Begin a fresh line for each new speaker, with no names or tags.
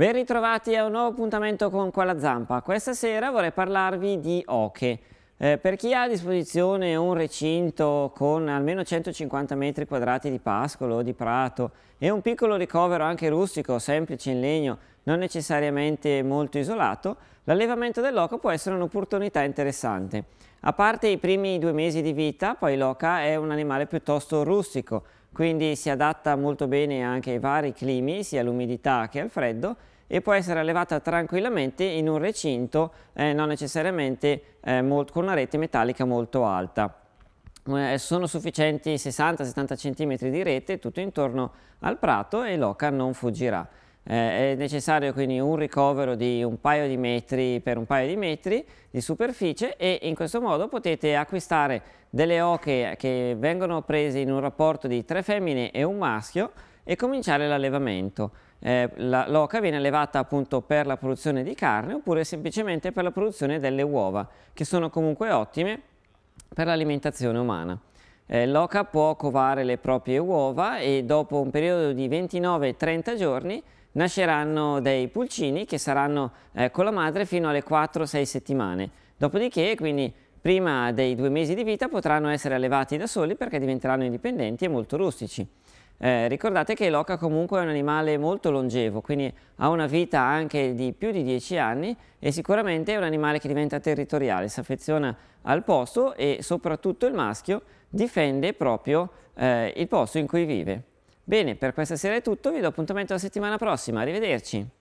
Ben ritrovati a un nuovo appuntamento con Qua Zampa. Questa sera vorrei parlarvi di oche. Eh, per chi ha a disposizione un recinto con almeno 150 metri quadrati di pascolo o di prato e un piccolo ricovero anche rustico, semplice in legno, non necessariamente molto isolato, l'allevamento dell'oca può essere un'opportunità interessante. A parte i primi due mesi di vita, poi l'oca è un animale piuttosto rustico, quindi si adatta molto bene anche ai vari climi, sia all'umidità che al freddo, e può essere allevata tranquillamente in un recinto eh, non necessariamente eh, molto, con una rete metallica molto alta. Eh, sono sufficienti 60-70 cm di rete tutto intorno al prato e l'oca non fuggirà. Eh, è necessario quindi un ricovero di un paio di metri per un paio di metri di superficie e in questo modo potete acquistare delle oche che vengono prese in un rapporto di tre femmine e un maschio e cominciare l'allevamento. Eh, l'oca viene allevata appunto per la produzione di carne oppure semplicemente per la produzione delle uova, che sono comunque ottime per l'alimentazione umana. Eh, l'oca può covare le proprie uova e dopo un periodo di 29-30 giorni nasceranno dei pulcini che saranno eh, con la madre fino alle 4-6 settimane. Dopodiché, quindi, prima dei due mesi di vita potranno essere allevati da soli perché diventeranno indipendenti e molto rustici. Eh, ricordate che l'oca comunque è un animale molto longevo, quindi ha una vita anche di più di 10 anni e sicuramente è un animale che diventa territoriale, si affeziona al posto e soprattutto il maschio difende proprio eh, il posto in cui vive. Bene, per questa sera è tutto, vi do appuntamento la settimana prossima, arrivederci!